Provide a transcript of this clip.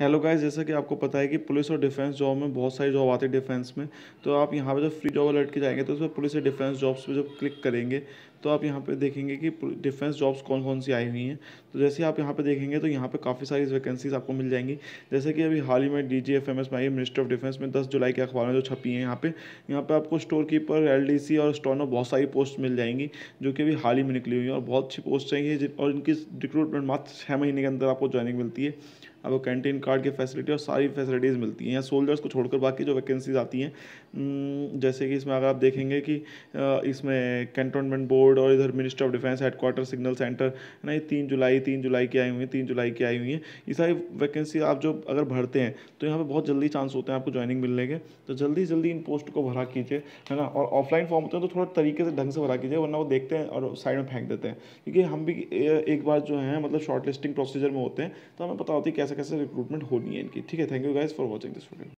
hello guys जैसा कि आपको पता है कि पुलिस और डिफेंस जॉब में बहुत सारी जॉब आती है डिफेंस में तो आप यहाँ पे जब फ्री जॉब अलर्ट के जाएंगे तो उसमें पुलिस और डिफेंस जॉब्स पे जब क्लिक करेंगे तो आप यहाँ पे देखेंगे कि डिफेंस जॉब्स कौन कौन सी आई हुई हैं तो जैसे आप यहाँ पे देखेंगे तो यहाँ पे काफ़ी सारी वैकेंसीज आपको मिल जाएंगी जैसे कि अभी हाल ही में D G F M S में आई मिनिस्ट्री ऑफ डिफेंस में दस जुलाई के अखबार में जो छपी हैं यहाँ पे यहाँ पे आपको store keeper L D C और स्टोनो बहुत सारी पोस्ट मिल जाएंगी जो कि अभी हाल ही में निकली हुई हैं और बहुत अच्छी पोस्ट चाहिए और इनकी रिक्रूटमेंट मात्र छः महीने के अंदर आपको ज्वाइनिंग मिलती है आपको कैंटीन कार्ड की फैसिलिटी और सारी फैसिलिटीज़ मिलती हैं यहाँ सोल्जर्स को छोड़कर बाकी जो वैकेंसीज आती हैं जैसे कि इसमें अगर आप देखेंगे कि इसमें कैंटोनमेंट बोर्ड बोर्ड और इधर Ministry of Defence headquarter signal centre है ना ये तीन जुलाई तीन जुलाई की आई हुई है तीन जुलाई की आई हुई है ये सारी वैकेंसी आप जो अगर भरते हैं तो यहाँ पर बहुत जल्दी चांस होते हैं आपको ज्वाइनिंग मिलने के तो जल्दी जल्दी इन पोस्ट को भरा कीजिए है ना और ऑफलाइन फॉर्म होते हैं तो थोड़ा तरीके से ढंग से भरा कीजिए वरना वो देखते हैं और साइड में फेंक देते हैं क्योंकि हम भी एक बार जो है मतलब शॉर्ट प्रोसीजर में होते हैं तो हमें पता होती है कैसे कैसे रिक्रूटमेंट होनी है इनकी ठीक है thank you guys for watching this video